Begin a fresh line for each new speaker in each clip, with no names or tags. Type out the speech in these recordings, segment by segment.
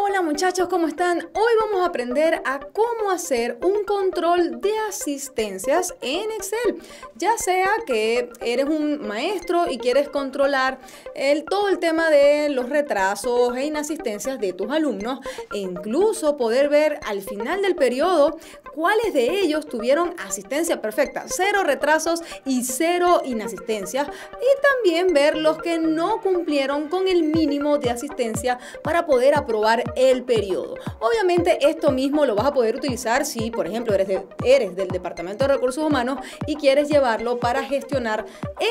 Hola, muchachos, ¿cómo están? Hoy vamos a aprender a cómo hacer un control de asistencias en Excel. Ya sea que eres un maestro y quieres controlar el, todo el tema de los retrasos e inasistencias de tus alumnos e incluso poder ver al final del periodo cuáles de ellos tuvieron asistencia perfecta, cero retrasos y cero inasistencias y también ver los que no cumplieron con el mínimo de asistencia para poder aprobar el periodo. Obviamente esto mismo lo vas a poder utilizar si, por ejemplo, eres, eres del Departamento de Recursos Humanos y quieres llevarlo para gestionar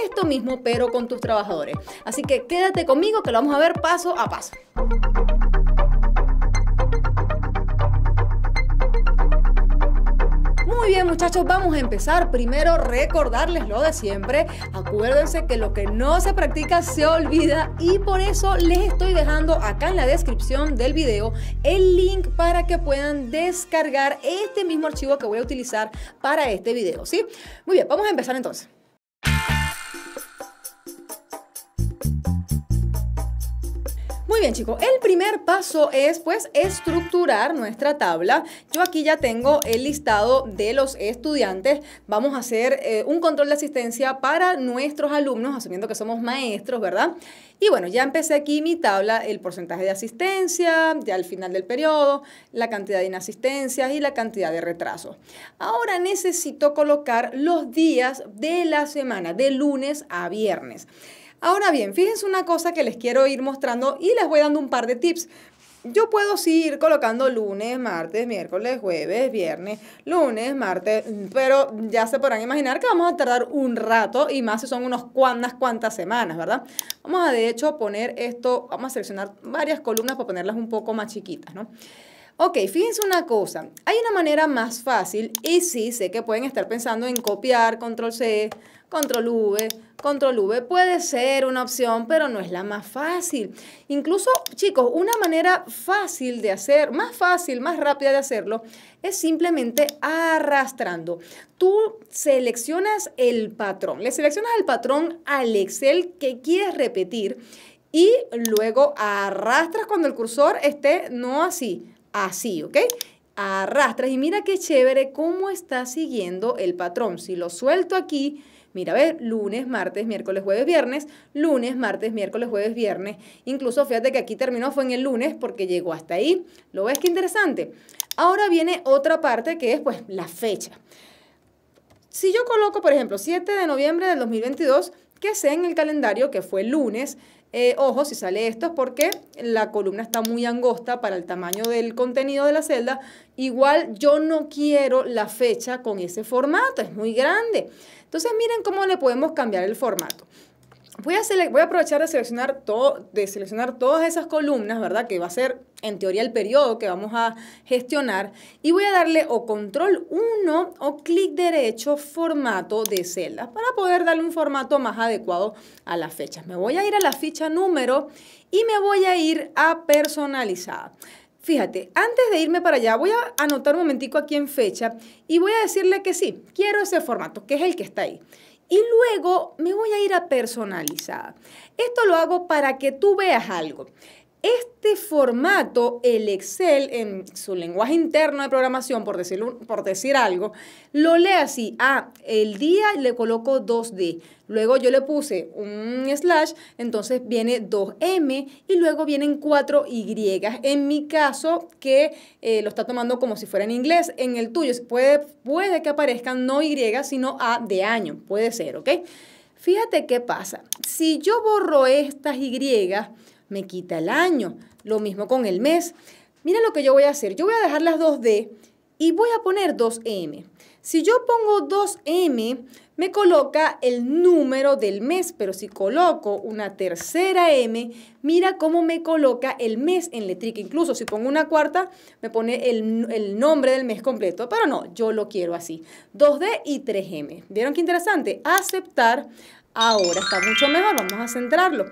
esto mismo pero con tus trabajadores. Así que quédate conmigo que lo vamos a ver paso a paso. Muy bien muchachos, vamos a empezar. Primero recordarles lo de siempre. Acuérdense que lo que no se practica se olvida y por eso les estoy dejando acá en la descripción del video el link para que puedan descargar este mismo archivo que voy a utilizar para este video. ¿sí? Muy bien, vamos a empezar entonces. bien, chicos. El primer paso es, pues, estructurar nuestra tabla. Yo aquí ya tengo el listado de los estudiantes. Vamos a hacer eh, un control de asistencia para nuestros alumnos, asumiendo que somos maestros, ¿verdad? Y bueno, ya empecé aquí mi tabla, el porcentaje de asistencia, ya al final del periodo, la cantidad de inasistencias y la cantidad de retrasos. Ahora necesito colocar los días de la semana, de lunes a viernes. Ahora bien, fíjense una cosa que les quiero ir mostrando y les voy dando un par de tips. Yo puedo seguir ir colocando lunes, martes, miércoles, jueves, viernes, lunes, martes, pero ya se podrán imaginar que vamos a tardar un rato y más si son unos cuantas, cuantas semanas, ¿verdad? Vamos a de hecho poner esto, vamos a seleccionar varias columnas para ponerlas un poco más chiquitas, ¿no? Ok, fíjense una cosa. Hay una manera más fácil y sí sé que pueden estar pensando en copiar control C, control V, control V. Puede ser una opción, pero no es la más fácil. Incluso, chicos, una manera fácil de hacer, más fácil, más rápida de hacerlo, es simplemente arrastrando. Tú seleccionas el patrón, le seleccionas el patrón al Excel que quieres repetir y luego arrastras cuando el cursor esté no así, así, ¿ok? Arrastras y mira qué chévere cómo está siguiendo el patrón. Si lo suelto aquí, mira, a ver, lunes, martes, miércoles, jueves, viernes, lunes, martes, miércoles, jueves, viernes. Incluso fíjate que aquí terminó, fue en el lunes porque llegó hasta ahí. ¿Lo ves qué interesante? Ahora viene otra parte que es pues la fecha. Si yo coloco, por ejemplo, 7 de noviembre del 2022, que sea en el calendario que fue lunes, eh, ojo, si sale esto es porque la columna está muy angosta para el tamaño del contenido de la celda. Igual yo no quiero la fecha con ese formato, es muy grande. Entonces miren cómo le podemos cambiar el formato voy a, voy a aprovechar de seleccionar, todo, todas esas columnas, ¿verdad? Que va a ser en teoría el periodo que vamos a gestionar y voy a darle o control 1 o clic derecho formato de celda, para poder darle un formato más adecuado a las fechas. Me voy a ir a la ficha número y me voy a ir a personalizada. Fíjate, antes de irme para allá, voy a anotar un momentico aquí en fecha y voy a decirle que sí, quiero ese formato, que es el que está ahí. Y luego me voy a ir a personalizada. Esto lo hago para que tú veas algo. Este formato, el Excel, en su lenguaje interno de programación, por, por decir algo, lo lee así. a ah, el día le coloco 2D. Luego yo le puse un slash, entonces viene 2M y luego vienen 4Y. En mi caso, que eh, lo está tomando como si fuera en inglés, en el tuyo puede, puede que aparezcan no Y, sino A de año. Puede ser, ¿ok? Fíjate qué pasa. Si yo borro estas Y, me quita el año. Lo mismo con el mes. Mira lo que yo voy a hacer. Yo voy a dejar las 2D y voy a poner 2M. Si yo pongo 2M, me coloca el número del mes, pero si coloco una tercera M, mira cómo me coloca el mes en letrica. Incluso si pongo una cuarta, me pone el, el nombre del mes completo, pero no, yo lo quiero así. 2D y 3M. ¿Vieron qué interesante? Aceptar ahora está mucho mejor, vamos a centrarlo.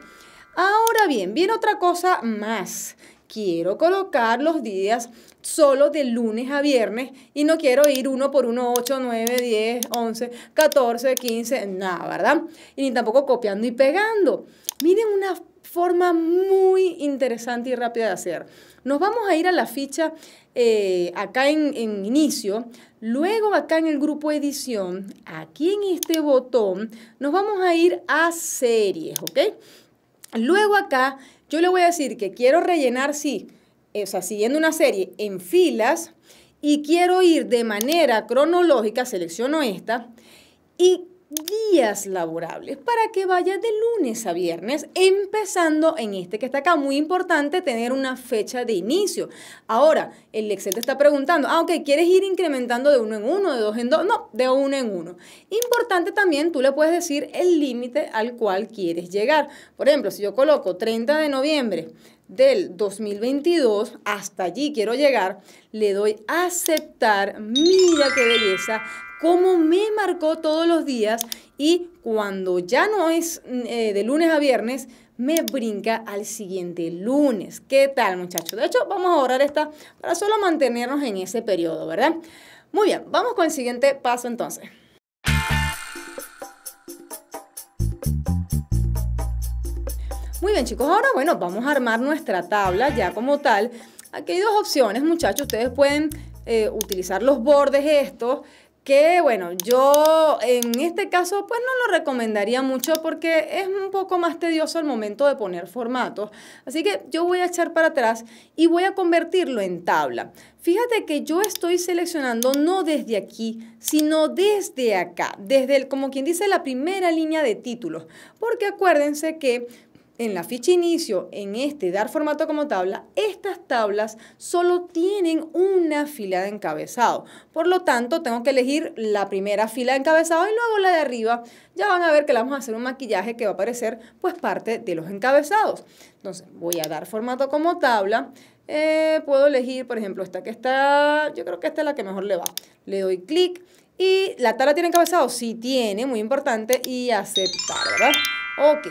Ahora bien, viene otra cosa más. Quiero colocar los días solo de lunes a viernes y no quiero ir uno por uno, 8, 9, 10, 11, 14, 15, nada, ¿verdad? Y ni tampoco copiando y pegando. Miren una forma muy interesante y rápida de hacer. Nos vamos a ir a la ficha eh, acá en, en inicio, luego acá en el grupo edición, aquí en este botón, nos vamos a ir a series, ¿ok? Luego acá yo le voy a decir que quiero rellenar, sí, eh, o sea, siguiendo una serie en filas y quiero ir de manera cronológica, selecciono esta, y días laborables para que vaya de lunes a viernes, empezando en este que está acá. Muy importante tener una fecha de inicio. Ahora, el Excel te está preguntando, ah, ok, ¿quieres ir incrementando de uno en uno, de dos en dos? No, de uno en uno. Importante también, tú le puedes decir el límite al cual quieres llegar. Por ejemplo, si yo coloco 30 de noviembre del 2022, hasta allí quiero llegar, le doy aceptar, mira qué belleza, cómo me marcó todos los días y cuando ya no es mm, eh, de lunes a viernes, me brinca al siguiente lunes. ¿Qué tal, muchachos? De hecho, vamos a ahorrar esta para solo mantenernos en ese periodo, ¿verdad? Muy bien, vamos con el siguiente paso entonces. Muy bien, chicos, ahora bueno, vamos a armar nuestra tabla ya como tal. Aquí hay dos opciones, muchachos. Ustedes pueden eh, utilizar los bordes estos que bueno, yo en este caso pues no lo recomendaría mucho porque es un poco más tedioso el momento de poner formatos. Así que yo voy a echar para atrás y voy a convertirlo en tabla. Fíjate que yo estoy seleccionando no desde aquí, sino desde acá, desde el, como quien dice la primera línea de títulos, porque acuérdense que en la ficha inicio, en este dar formato como tabla, estas tablas solo tienen una fila de encabezado. Por lo tanto, tengo que elegir la primera fila de encabezado y luego la de arriba. Ya van a ver que le vamos a hacer un maquillaje que va a aparecer pues parte de los encabezados. Entonces, voy a dar formato como tabla. Eh, puedo elegir, por ejemplo, esta que está, yo creo que esta es la que mejor le va. Le doy clic y la tabla tiene encabezado. Sí tiene, muy importante, y aceptar, ¿verdad? Ok.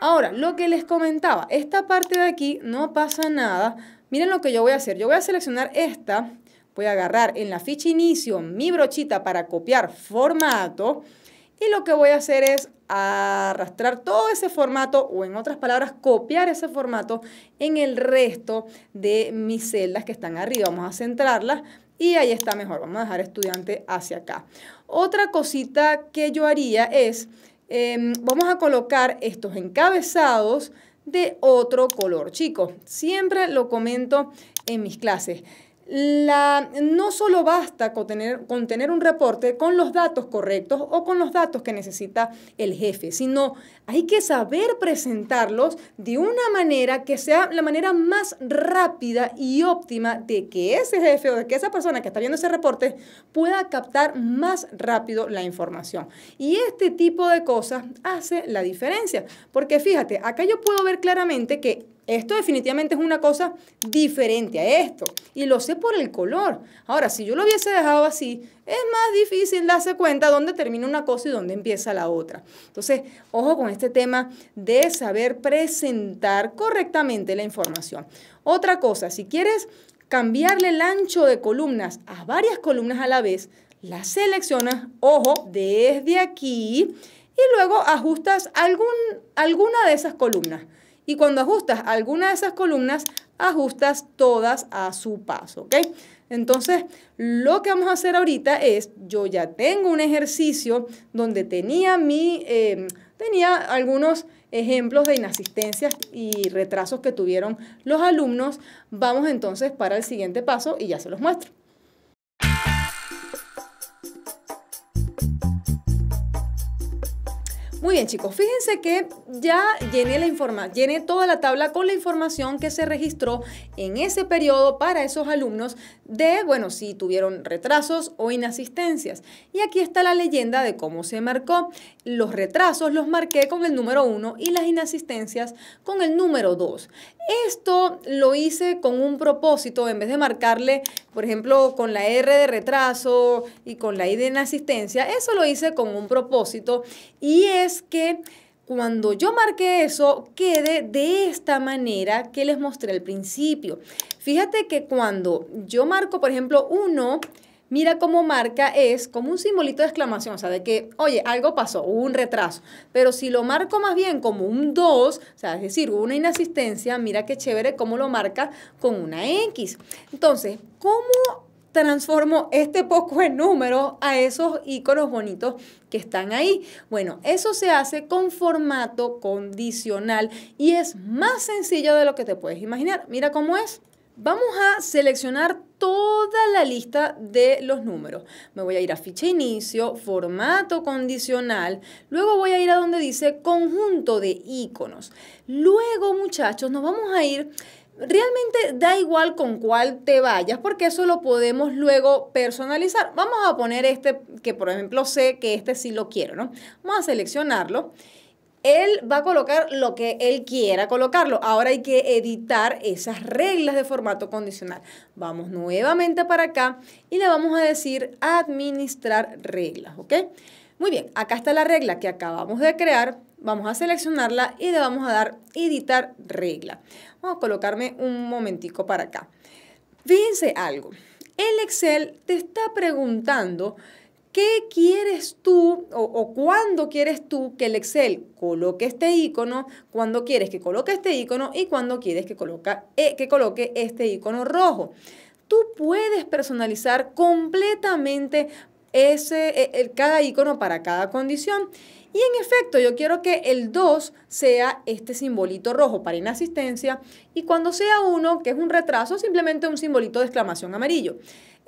Ahora, lo que les comentaba, esta parte de aquí no pasa nada. Miren lo que yo voy a hacer. Yo voy a seleccionar esta, voy a agarrar en la ficha inicio mi brochita para copiar formato y lo que voy a hacer es arrastrar todo ese formato o en otras palabras copiar ese formato en el resto de mis celdas que están arriba. Vamos a centrarlas y ahí está mejor. Vamos a dejar estudiante hacia acá. Otra cosita que yo haría es Em, vamos a colocar estos encabezados de otro color. Chicos, siempre lo comento en mis clases. no solo basta con tener, con tener, un reporte con los datos correctos o con los datos que necesita el jefe, sino hay que saber presentarlos de una manera que sea la manera más rápida y óptima de que ese jefe o de que esa persona que está viendo ese reporte pueda captar más rápido la información. Y este tipo de cosas hace la diferencia, porque fíjate, acá yo puedo ver claramente que esto definitivamente es una cosa diferente a esto. Y lo sé por el color. Ahora, si yo lo hubiese dejado así, es más difícil darse cuenta dónde termina una cosa y dónde empieza la otra. Entonces, ojo con este tema de saber presentar correctamente la información. Otra cosa, si quieres cambiarle el ancho de columnas a varias columnas a la vez, las seleccionas, ojo, desde aquí y luego ajustas algún, alguna de esas columnas. Y cuando ajustas alguna de esas columnas, ajustas todas a su paso, ¿ok? Entonces, lo que vamos a hacer ahorita es, yo ya tengo un ejercicio donde tenía, em, tenía algunos ejemplos de inasistencias y retrasos que tuvieron los alumnos. Vamos entonces para el siguiente paso y ya se los muestro. Muy bien chicos, fíjense que ya llené la toda la tabla con la información que se registró en ese periodo para esos alumnos de, bueno, si tuvieron retrasos o inasistencias. Y aquí está la leyenda de cómo se marcó. Los retrasos los marqué con el número 1 y las inasistencias con el número 2. Esto lo hice con un propósito, en vez de marcarle, por ejemplo, con la R de retraso y con la I de inasistencia, eso lo hice con un propósito y es que cuando yo marqué eso, quede de esta manera que les mostré al principio. Fíjate que cuando yo marco, por ejemplo, 1, mira cómo marca es como un simbolito de exclamación, o sea, de que, oye, algo pasó, hubo un retraso. Pero si lo marco más bien como un 2, o sea, es decir, hubo una inasistencia, mira qué chévere cómo lo marca con una X. Entonces, ¿cómo transformo este poco en número a esos iconos bonitos que están ahí. Bueno, eso se hace con formato condicional y es más sencillo de lo que te puedes imaginar. Mira cómo es. Vamos a seleccionar toda la lista de los números. Me voy a ir a ficha inicio, formato condicional, luego voy a ir a donde dice conjunto de iconos. Luego, muchachos, nos vamos a ir realmente da igual con cuál te vayas, porque eso lo podemos luego personalizar. Vamos a poner este, que por ejemplo sé que este sí lo quiero, ¿no? Vamos a seleccionarlo él va a colocar lo que él quiera colocarlo. Ahora hay que editar esas reglas de formato condicional. Vamos nuevamente para acá y le vamos a decir administrar reglas, ¿ok? Muy bien, acá está la regla que acabamos de crear. Vamos a seleccionarla y le vamos a dar editar regla. Vamos a colocarme un momentico para acá. Fíjense algo. El Excel te está preguntando ¿Qué quieres tú o, cuándo quieres tú que el Excel coloque este icono? ¿Cuándo quieres que coloque este icono? ¿Y cuándo quieres que, coloca, eh, que coloque este icono rojo? Tú puedes personalizar completamente ese, e, el, cada icono para cada condición. Y en efecto, yo quiero que el 2 sea este simbolito rojo para inasistencia y cuando sea 1, que es un retraso, simplemente un simbolito de exclamación amarillo.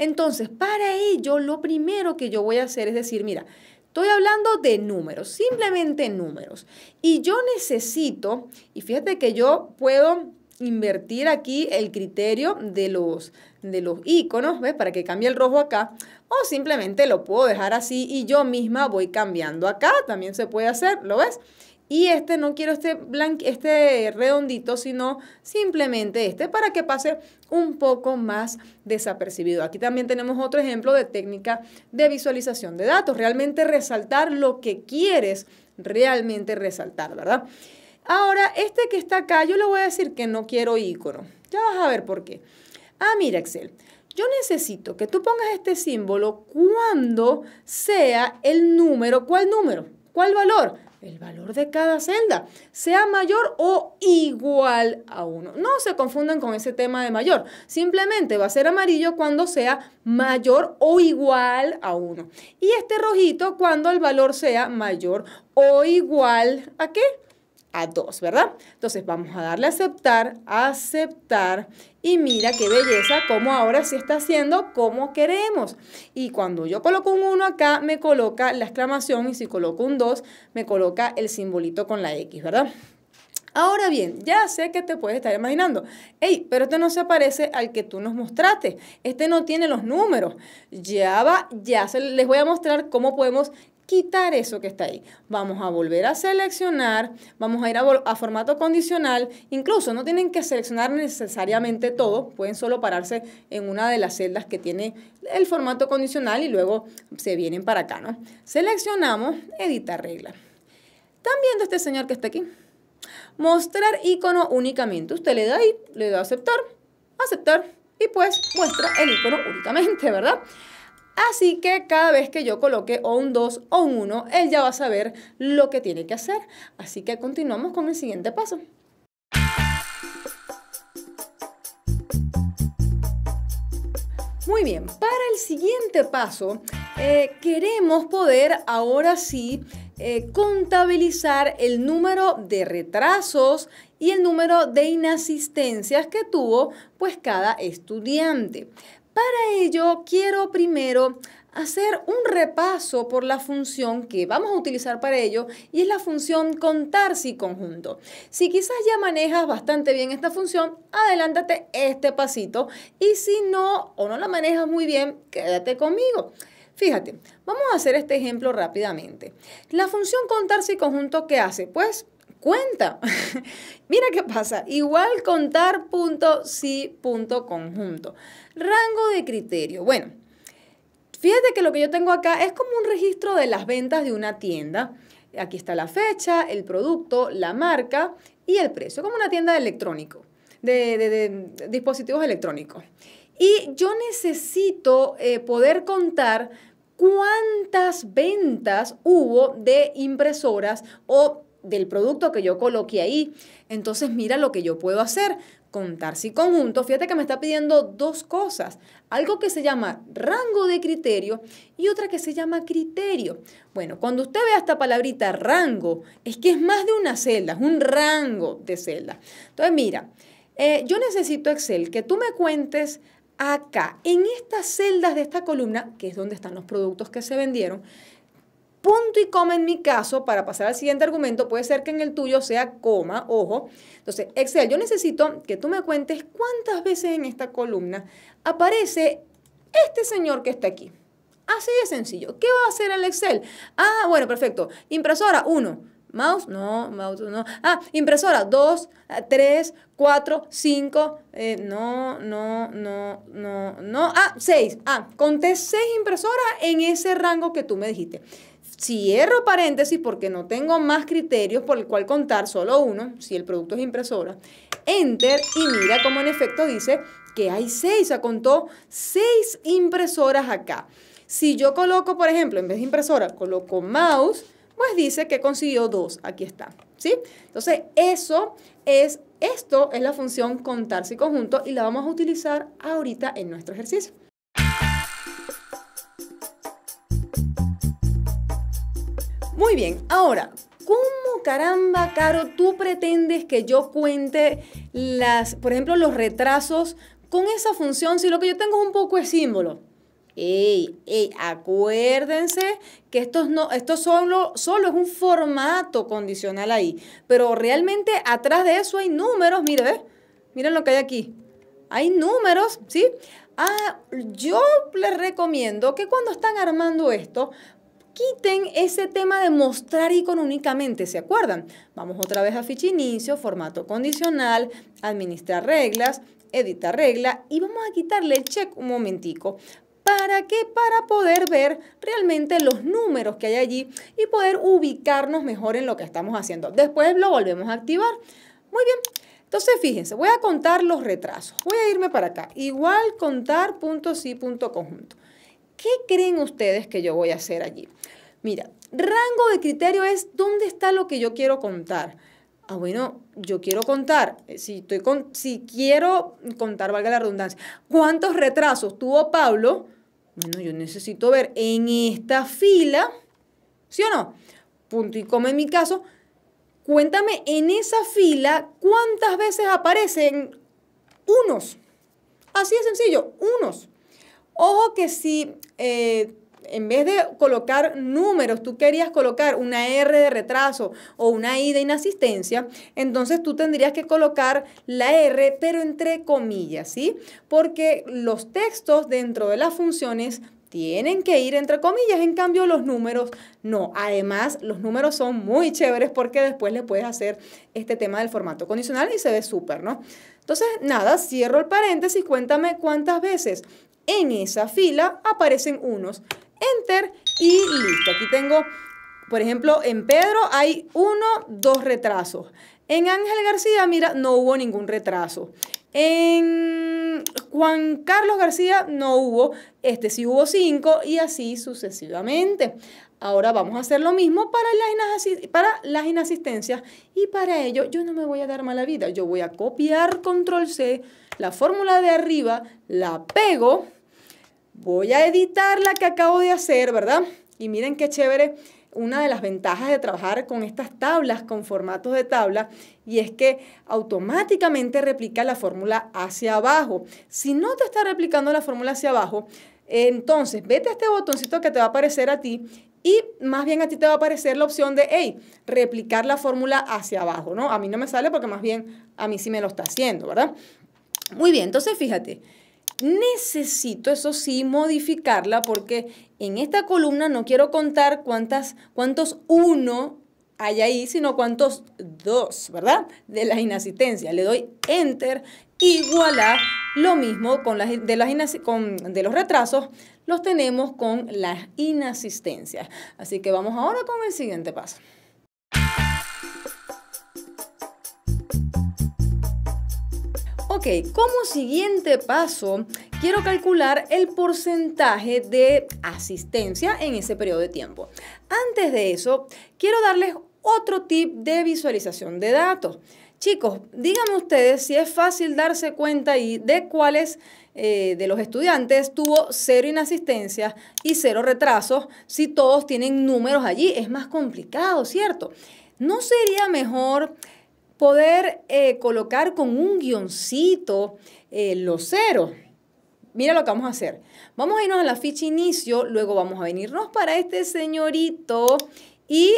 Entonces, para ello, lo primero que yo voy a hacer es decir, mira, Estoy hablando de números, simplemente números. Y yo necesito, y fíjate que yo puedo invertir aquí el criterio de los, de los iconos, ¿ves? Para que cambie el rojo acá. O simplemente lo puedo dejar así y yo misma voy cambiando acá. También se puede hacer, ¿lo ves? Y este, no quiero este, este redondito, sino simplemente este para que pase un poco más desapercibido. Aquí también tenemos otro ejemplo de técnica de visualización de datos. Realmente resaltar lo que quieres realmente resaltar, ¿verdad? Ahora, este que está acá, yo le voy a decir que no quiero ícono. Ya vas a ver por qué. Ah, mira, Excel. Yo necesito que tú pongas este símbolo cuando sea el número. ¿Cuál número? ¿Cuál valor? el valor de cada celda sea mayor o igual a 1. No se confundan con ese tema de mayor. Simplemente va a ser amarillo cuando sea mayor o igual a 1. Y este rojito cuando el valor sea mayor o igual a qué? a 2, ¿verdad? Entonces vamos a darle a aceptar, aceptar y mira qué belleza como ahora sí está haciendo como queremos. Y cuando yo coloco un 1 acá me coloca la exclamación y si coloco un 2 me coloca el simbolito con la X, ¿verdad? Ahora bien, ya sé que te puedes estar imaginando, hey, pero este no se parece al que tú nos mostraste, este no tiene los números. Ya va, ya se les voy a mostrar cómo podemos quitar eso que está ahí. Vamos a volver a seleccionar, vamos a ir a, formato condicional, incluso no tienen que seleccionar necesariamente todo, pueden solo pararse en una de las celdas que tiene el formato condicional y luego se vienen para acá, ¿no? Seleccionamos, editar regla. También de este señor que está aquí? Mostrar icono únicamente. Usted le da ahí, le da aceptar, aceptar y pues muestra el icono únicamente, ¿verdad? Así que cada vez que yo coloque o un 2 o un 1, él ya va a saber lo que tiene que hacer. Así que continuamos con el siguiente paso. Muy bien, para el siguiente paso eh, queremos poder ahora sí eh, contabilizar el número de retrasos y el número de inasistencias que tuvo pues cada estudiante. Para ello, quiero primero hacer un repaso por la función que vamos a utilizar para ello y es la función contar si conjunto. Si quizás ya manejas bastante bien esta función, adelántate este pasito y si no o no la manejas muy bien, quédate conmigo. Fíjate, vamos a hacer este ejemplo rápidamente. La función contar si conjunto, ¿qué hace? Pues cuenta. Mira qué pasa. Igual contar punto si punto conjunto. Rango de criterio. Bueno, fíjate que lo que yo tengo acá es como un registro de las ventas de una tienda. Aquí está la fecha, el producto, la marca y el precio, como una tienda de electrónico, de, dispositivos electrónicos. Y yo necesito eh, poder contar cuántas ventas hubo de impresoras o del producto que yo coloqué ahí. Entonces mira lo que yo puedo hacer contar. Si conjunto, fíjate que me está pidiendo dos cosas. Algo que se llama rango de criterio y otra que se llama criterio. Bueno, cuando usted vea esta palabrita rango, es que es más de una celda, es un rango de celdas. Entonces, mira, eh, yo necesito Excel que tú me cuentes acá, en estas celdas de esta columna, que es donde están los productos que se vendieron, punto y coma en mi caso, para pasar al siguiente argumento, puede ser que en el tuyo sea coma, ojo. Entonces, Excel, yo necesito que tú me cuentes cuántas veces en esta columna aparece este señor que está aquí. Así de sencillo. ¿Qué va a hacer el Excel? Ah, bueno, perfecto. Impresora, 1. Mouse, no, mouse, no. Ah, impresora, 2, 3, 4, 5, no, no, no, no, no. Ah, 6. Ah, conté seis impresoras en ese rango que tú me dijiste. Cierro paréntesis porque no tengo más criterios por el cual contar, solo uno, si el producto es impresora. Enter y mira cómo en efecto dice que hay seis, se contó seis impresoras acá. Si yo coloco, por ejemplo, en vez de impresora, coloco mouse, pues dice que consiguió dos. Aquí está, ¿sí? Entonces, eso es, esto es la función contarse si conjunto y la vamos a utilizar ahorita en nuestro ejercicio. Muy bien, ahora, ¿cómo caramba, Caro, tú pretendes que yo cuente las, por ejemplo, los retrasos con esa función si lo que yo tengo es un poco de símbolo? Ey, ey, acuérdense que no, esto solo, solo es un formato condicional ahí. Pero realmente atrás de eso hay números, mire, ¿ves? Miren lo que hay aquí. Hay números, ¿sí? Ah, yo les recomiendo que cuando están armando esto, quiten ese tema de mostrar icono únicamente, ¿se acuerdan? Vamos otra vez a ficha inicio, formato condicional, administrar reglas, editar regla y vamos a quitarle el check un momentico. ¿Para qué? Para poder ver realmente los números que hay allí y poder ubicarnos mejor en lo que estamos haciendo. Después lo volvemos a activar. Muy bien. Entonces, fíjense, voy a contar los retrasos. Voy a irme para acá. Igual contar punto sí, punto conjunto. ¿Qué creen ustedes que yo voy a hacer allí? Mira, rango de criterio es dónde está lo que yo quiero contar. Ah, bueno, yo quiero contar, eh, si, estoy con, si quiero contar, valga la redundancia, cuántos retrasos tuvo Pablo, bueno, yo necesito ver en esta fila, ¿sí o no? Punto y coma en mi caso, cuéntame en esa fila cuántas veces aparecen unos. Así de sencillo, unos. Ojo que si eh, en vez de colocar números, tú querías colocar una R de retraso o una I de inasistencia, entonces tú tendrías que colocar la R, pero entre comillas, ¿sí? Porque los textos dentro de las funciones tienen que ir entre comillas, en cambio los números no. Además, los números son muy chéveres porque después le puedes hacer este tema del formato condicional y se ve súper, ¿no? Entonces, nada, cierro el paréntesis, cuéntame cuántas veces en esa fila aparecen unos. Enter y listo. Aquí tengo, por ejemplo, en Pedro hay uno, dos retrasos. En Ángel García, mira, no hubo ningún retraso. En Juan Carlos García no hubo, este sí hubo cinco y así sucesivamente. Ahora vamos a hacer lo mismo para las, para las inasistencias y para ello yo no me voy a dar mala vida. Yo voy a copiar control C, la fórmula de arriba, la pego voy a editar la que acabo de hacer, ¿verdad? Y miren qué chévere una de las ventajas de trabajar con estas tablas, con formatos de tabla, y es que automáticamente replica la fórmula hacia abajo. Si no te está replicando la fórmula hacia abajo, entonces vete a este botoncito que te va a aparecer a ti y más bien a ti te va a aparecer la opción de, hey, replicar la fórmula hacia abajo, ¿no? A mí no me sale porque más bien a mí sí me lo está haciendo, ¿verdad? Muy bien, entonces fíjate, necesito, eso sí, modificarla porque en esta columna no quiero contar cuántas, cuántos uno hay ahí, sino cuántos dos, ¿verdad? De las inasistencias. Le doy enter, igualar, lo mismo con de, de los retrasos, los tenemos con las inasistencias. Así que vamos ahora con el siguiente paso. Ok, como siguiente paso, quiero calcular el porcentaje de asistencia en ese periodo de tiempo. Antes de eso, quiero darles otro tip de visualización de datos. Chicos, díganme ustedes si es fácil darse cuenta ahí de cuáles eh, de los estudiantes tuvo cero inasistencia y cero retrasos si todos tienen números allí. Es más complicado, ¿cierto? ¿No sería mejor poder eh, colocar con un guioncito eh, los ceros. Mira lo que vamos a hacer. Vamos a irnos a la ficha inicio, luego vamos a venirnos para este señorito y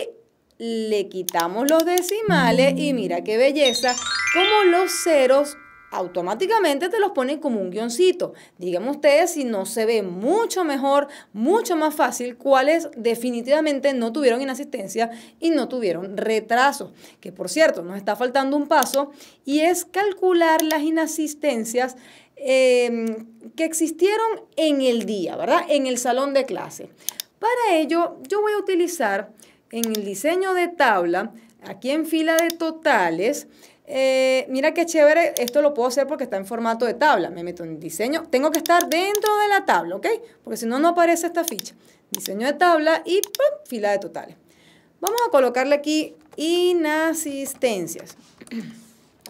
le quitamos los decimales y mira qué belleza, como los ceros automáticamente te los ponen como un guioncito. Díganme ustedes si no se ve mucho mejor, mucho más fácil cuáles definitivamente no tuvieron inasistencia y no tuvieron retraso. Que por cierto, nos está faltando un paso y es calcular las inasistencias em, que existieron en el día, ¿verdad? En el salón de clase. Para ello, yo voy a utilizar en el diseño de tabla, aquí en fila de totales, eh, mira qué chévere, esto lo puedo hacer porque está en formato de tabla. Me meto en diseño, tengo que estar dentro de la tabla, ¿ok? Porque si no, no aparece esta ficha. Diseño de tabla y ¡pum! fila de totales. Vamos a colocarle aquí inasistencias.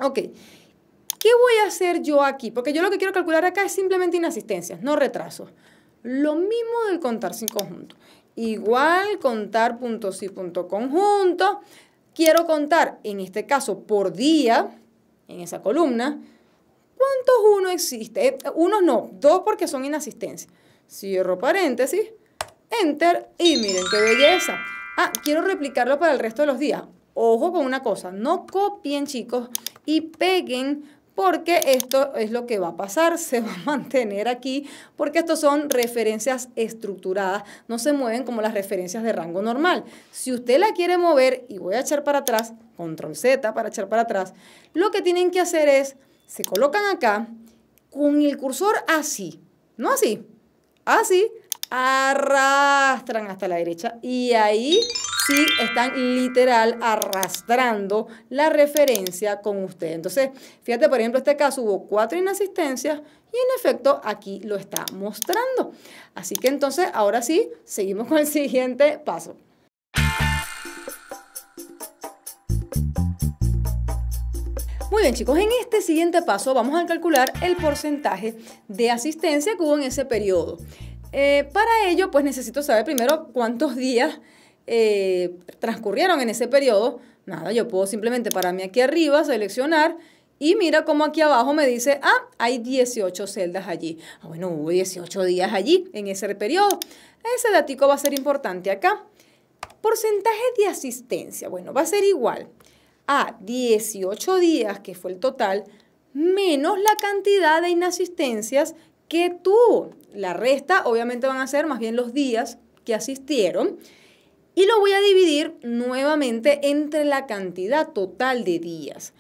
ok, ¿qué voy a hacer yo aquí? Porque yo lo que quiero calcular acá es simplemente inasistencias, no retrasos. Lo mismo del contar sin conjunto. Igual contar puntos y punto conjunto quiero contar, en este caso por día, en esa columna, cuántos uno existe. Eh, unos no, dos porque son inasistencia. Cierro paréntesis, enter y miren qué belleza. Ah, quiero replicarlo para el resto de los días. Ojo con una cosa, no copien chicos y peguen porque esto es lo que va a pasar, se va a mantener aquí, porque estos son referencias estructuradas, no se mueven como las referencias de rango normal. Si usted la quiere mover, y voy a echar para atrás, control Z para echar para atrás, lo que tienen que hacer es, se colocan acá con el cursor así, no así, así, arrastran hasta la derecha y ahí sí están literal arrastrando la referencia con usted. Entonces, fíjate, por ejemplo, este caso hubo cuatro inasistencias y en efecto aquí lo está mostrando. Así que entonces, ahora sí, seguimos con el siguiente paso. Muy bien chicos, en este siguiente paso vamos a calcular el porcentaje de asistencia que hubo en ese periodo. Eh, para ello, pues necesito saber primero cuántos días eh, transcurrieron en ese periodo, nada, yo puedo simplemente para mí aquí arriba seleccionar y mira cómo aquí abajo me dice, ah, hay 18 celdas allí. Ah, bueno, hubo 18 días allí en ese periodo. Ese datico va a ser importante acá. Porcentaje de asistencia, bueno, va a ser igual a 18 días, que fue el total, menos la cantidad de inasistencias que tuvo. La resta obviamente van a ser más bien los días que asistieron. Y lo voy a dividir nuevamente entre la cantidad total de días.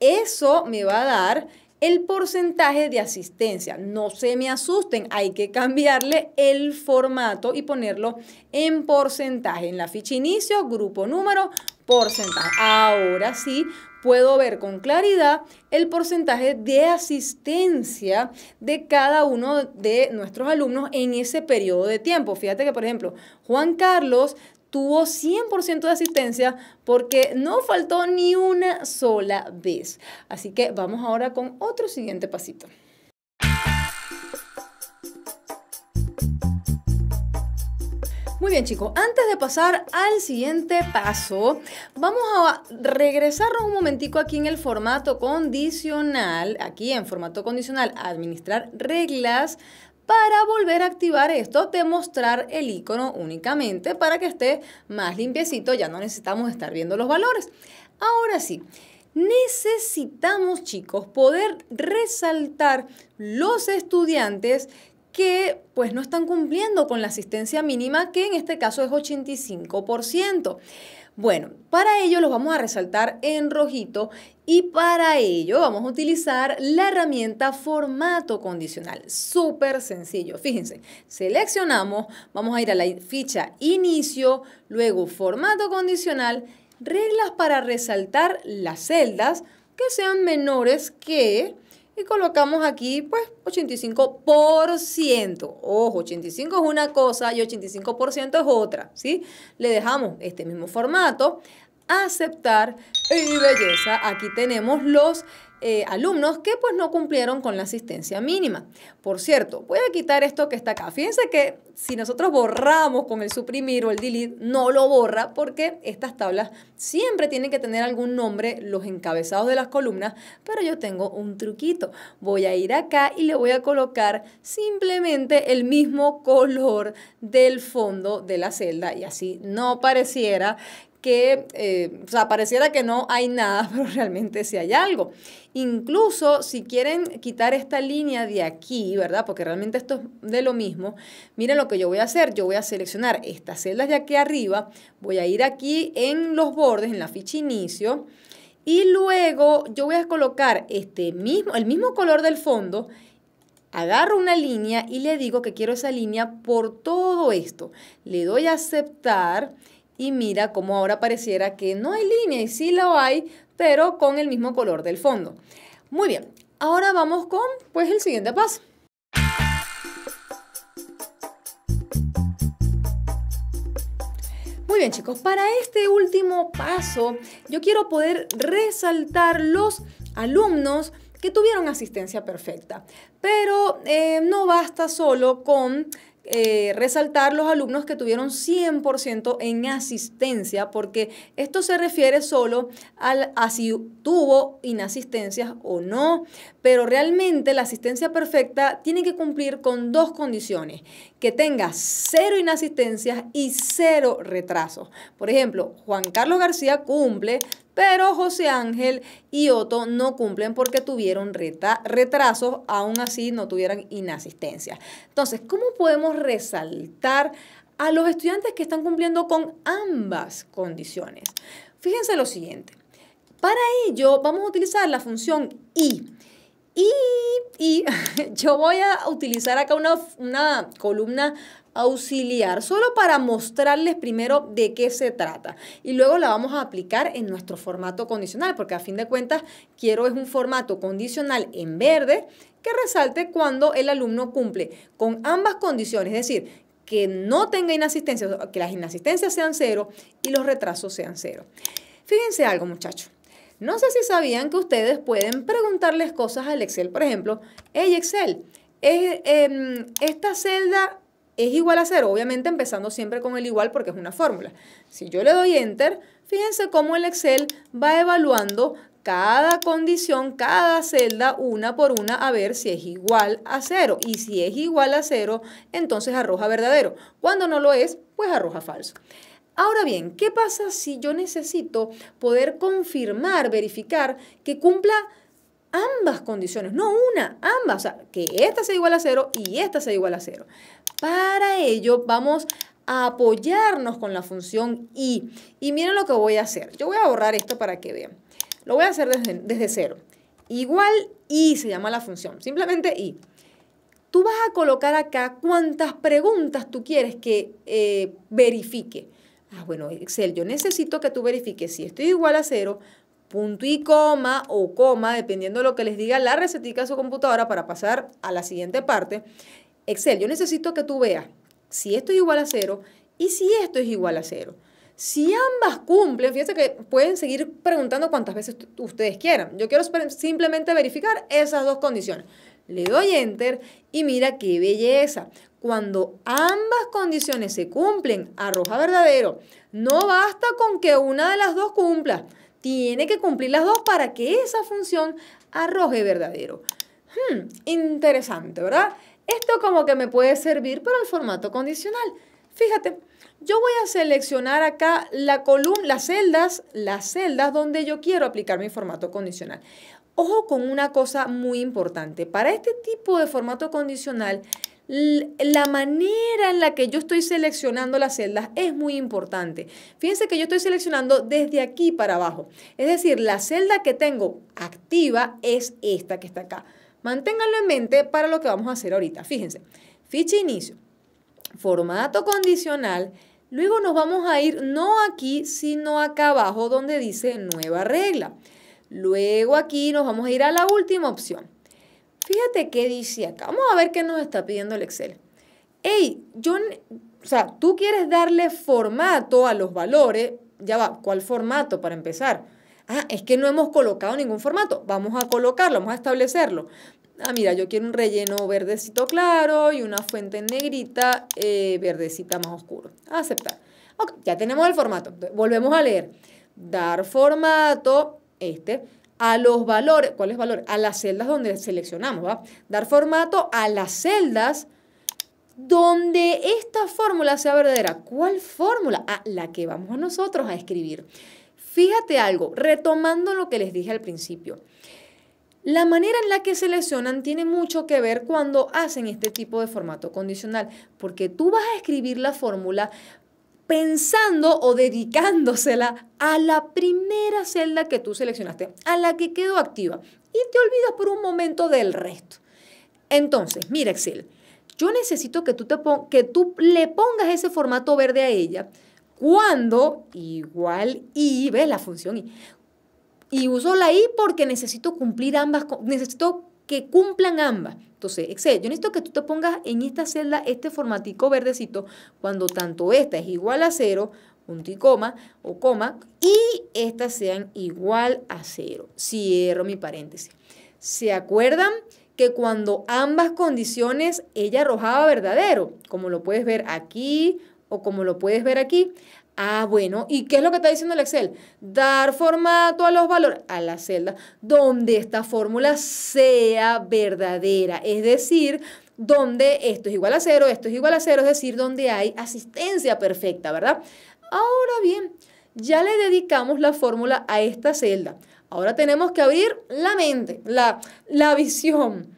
Eso me va a dar el porcentaje de asistencia. No se me asusten, hay que cambiarle el formato y ponerlo en porcentaje. En la ficha inicio, grupo número, porcentaje. Ahora sí puedo ver con claridad el porcentaje de asistencia de cada uno de nuestros alumnos en ese periodo de tiempo. Fíjate que, por ejemplo, Juan Carlos tuvo 100% de asistencia porque no faltó ni una sola vez. Así que vamos ahora con otro siguiente pasito. Muy bien chicos, antes de pasar al siguiente paso, vamos a regresarnos un momentico aquí en el formato condicional, aquí en formato condicional, administrar reglas para volver a activar esto, te mostrar el icono únicamente para que esté más limpiecito, ya no necesitamos estar viendo los valores. Ahora sí, necesitamos chicos poder resaltar los estudiantes que pues no están cumpliendo con la asistencia mínima, que en este caso es 85%. Bueno, para ello los vamos a resaltar en rojito y para ello vamos a utilizar la herramienta formato condicional. Súper sencillo. Fíjense, seleccionamos, vamos a ir a la ficha inicio, luego formato condicional, reglas para resaltar las celdas que sean menores que y colocamos aquí pues 85%. Ojo, 85 es una cosa y 85% es otra, ¿sí? Le dejamos este mismo formato, aceptar y belleza. Aquí tenemos los eh, alumnos que pues no cumplieron con la asistencia mínima. Por cierto, voy a quitar esto que está acá. Fíjense que si nosotros borramos con el suprimir o el delete, no lo borra porque estas tablas siempre tienen que tener algún nombre, los encabezados de las columnas, pero yo tengo un truquito. Voy a ir acá y le voy a colocar simplemente el mismo color del fondo de la celda y así no pareciera que, eh, pareciera que no hay nada, pero realmente sí hay algo. Incluso si quieren quitar esta línea de aquí, ¿verdad? Porque realmente esto es de lo mismo. Miren lo que yo voy a hacer. Yo voy a seleccionar estas celdas de aquí arriba. Voy a ir aquí en los bordes, en la ficha inicio. Y luego yo voy a colocar este mismo, el mismo color del fondo agarro una línea y le digo que quiero esa línea por todo esto. Le doy a aceptar y mira cómo ahora pareciera que no hay línea y sí la hay, pero con el mismo color del fondo. Muy bien, ahora vamos con pues el siguiente paso. Muy bien chicos, para este último paso yo quiero poder resaltar los alumnos que tuvieron asistencia perfecta, pero eh, no basta solo con eh, resaltar los alumnos que tuvieron 100% en asistencia, porque esto se refiere solo al, a si tuvo inasistencias o no, pero realmente la asistencia perfecta tiene que cumplir con dos condiciones, que tenga cero inasistencias y cero retrasos. Por ejemplo, Juan Carlos García cumple, pero José Ángel y Otto no cumplen porque tuvieron retrasos, aún así no tuvieran inasistencia. Entonces, ¿cómo podemos resaltar a los estudiantes que están cumpliendo con ambas condiciones? Fíjense lo siguiente. Para ello, vamos a utilizar la función y y, yo voy a utilizar acá una, columna auxiliar, solo para mostrarles primero de qué se trata. Y luego la vamos a aplicar en nuestro formato condicional, porque a fin de cuentas quiero es un formato condicional en verde que resalte cuando el alumno cumple con ambas condiciones, es decir, que no tenga inasistencia, que las inasistencias sean cero y los retrasos sean cero. Fíjense algo, muchachos. No sé si sabían que ustedes pueden preguntarles cosas al Excel. Por ejemplo, hey Excel, em, esta celda es igual a cero, obviamente empezando siempre con el igual porque es una fórmula. Si yo le doy Enter, fíjense cómo el Excel va evaluando cada condición, cada celda, una por una, a ver si es igual a cero. Y si es igual a cero, entonces arroja verdadero. Cuando no lo es, pues arroja falso. Ahora bien, ¿qué pasa si yo necesito poder confirmar, verificar que cumpla ambas condiciones, no una, ambas, o sea, que esta sea igual a cero y esta sea igual a cero. Para ello vamos a apoyarnos con la función y. Y miren lo que voy a hacer. Yo voy a borrar esto para que vean. Lo voy a hacer desde, cero. Igual y se llama la función, simplemente y. Tú vas a colocar acá cuántas preguntas tú quieres que eh, verifique. Ah, bueno, Excel, yo necesito que tú verifiques si esto es igual a cero, punto y coma o coma, dependiendo de lo que les diga la recetica a su computadora para pasar a la siguiente parte. Excel, yo necesito que tú veas si esto es igual a cero y si esto es igual a cero. Si ambas cumplen, fíjense que pueden seguir preguntando cuántas veces ustedes quieran. Yo quiero simplemente verificar esas dos condiciones. Le doy enter y mira qué belleza. Cuando ambas condiciones se cumplen, arroja verdadero. No basta con que una de las dos cumpla. Tiene que cumplir las dos para que esa función arroje verdadero. Hmm, interesante, ¿verdad? Esto como que me puede servir para el formato condicional. Fíjate, yo voy a seleccionar acá la columna, las celdas, las celdas donde yo quiero aplicar mi formato condicional. Ojo con una cosa muy importante. Para este tipo de formato condicional, la manera en la que yo estoy seleccionando las celdas es muy importante. Fíjense que yo estoy seleccionando desde aquí para abajo. Es decir, la celda que tengo activa es esta que está acá. Manténganlo en mente para lo que vamos a hacer ahorita. Fíjense, ficha inicio, formato condicional. Luego nos vamos a ir no aquí, sino acá abajo donde dice nueva regla. Luego aquí nos vamos a ir a la última opción Fíjate qué dice acá. Vamos a ver qué nos está pidiendo el Excel. Hey, yo, o sea, tú quieres darle formato a los valores. Ya va, ¿cuál formato para empezar? Ah, es que no hemos colocado ningún formato. Vamos a colocarlo, vamos a establecerlo. Ah, mira, yo quiero un relleno verdecito claro y una fuente negrita eh, verdecita más oscuro. Aceptar. ya tenemos el formato. Volvemos a leer. Dar formato, este a los valores, ¿cuál es valor? A las celdas donde seleccionamos, ¿va? Dar formato a las celdas donde esta fórmula sea verdadera. ¿Cuál fórmula? a la que vamos a nosotros a escribir. Fíjate algo, retomando lo que les dije al principio. La manera en la que seleccionan tiene mucho que ver cuando hacen este tipo de formato condicional, porque tú vas a escribir la fórmula pensando o dedicándosela a la primera celda que tú seleccionaste, a la que quedó activa, y te olvidas por un momento del resto. Entonces, mira Excel, yo necesito que tú, que tú le pongas ese formato verde a ella cuando, igual y, ves la función y, y uso la y porque necesito cumplir ambas, necesito que cumplan ambas. Entonces, Excel, yo necesito que tú te pongas en esta celda este formatico verdecito cuando tanto esta es igual a cero, punto y coma o coma, y estas sean igual a cero. Cierro mi paréntesis. ¿Se acuerdan que cuando ambas condiciones ella arrojaba verdadero, como lo puedes ver aquí o como lo puedes ver aquí? Ah, bueno, ¿y qué es lo que está diciendo el Excel? Dar formato a los valores, a la celda, donde esta fórmula sea verdadera, es decir, donde esto es igual a cero, esto es igual a cero, es decir, donde hay asistencia perfecta, ¿verdad? Ahora bien, ya le dedicamos la fórmula a esta celda. Ahora tenemos que abrir la mente, la, la visión.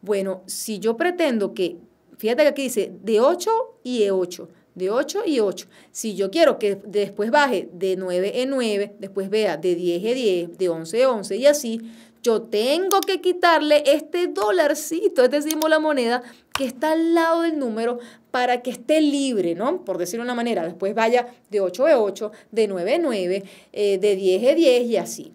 Bueno, si yo pretendo que, fíjate que aquí dice de 8 y E8 de 8 y 8. Si yo quiero que después baje de 9 en 9, después vea de 10 en 10, de 11 en 11 y así, yo tengo que quitarle este dolarcito, este símbolo la moneda que está al lado del número para que esté libre, ¿no? Por decir de una manera, después vaya de 8 a 8, de 9 a 9, de 10 a 10 y así.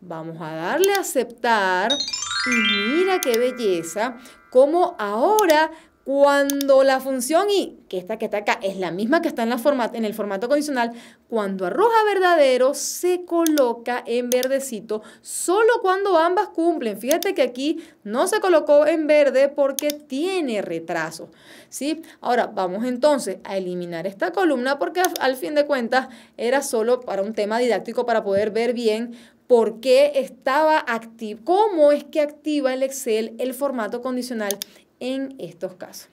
Vamos a darle a aceptar y mira qué belleza, como ahora cuando la función y, que esta que está acá, es la misma que está en, la en el formato condicional, cuando arroja verdadero se coloca en verdecito solo cuando ambas cumplen. Fíjate que aquí no se colocó en verde porque tiene retraso. ¿sí? Ahora vamos entonces a eliminar esta columna porque al fin de cuentas era solo para un tema didáctico para poder ver bien por qué estaba activo, cómo es que activa el Excel el formato condicional en estos casos.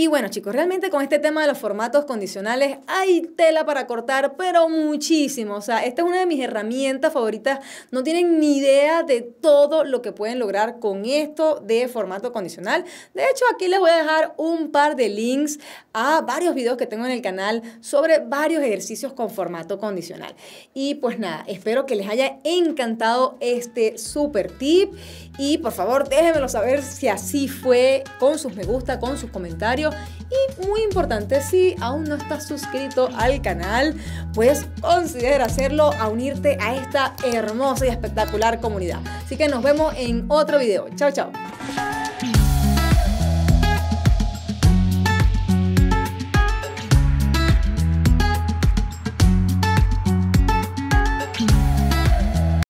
Y bueno, chicos, realmente con este tema de los formatos condicionales hay tela para cortar, pero muchísimo. O sea, esta es una de mis herramientas favoritas. No tienen ni idea de todo lo que pueden lograr con esto de formato condicional. De hecho, aquí les voy a dejar un par de links a varios videos que tengo en el canal sobre varios ejercicios con formato condicional. Y pues nada, espero que les haya encantado este super tip. Y por favor, déjenmelo saber si así fue con sus me gusta, con sus comentarios y muy importante, si aún no estás suscrito al canal, pues considera hacerlo a unirte a esta hermosa y espectacular comunidad. Así que nos vemos en otro video. Chao, chao.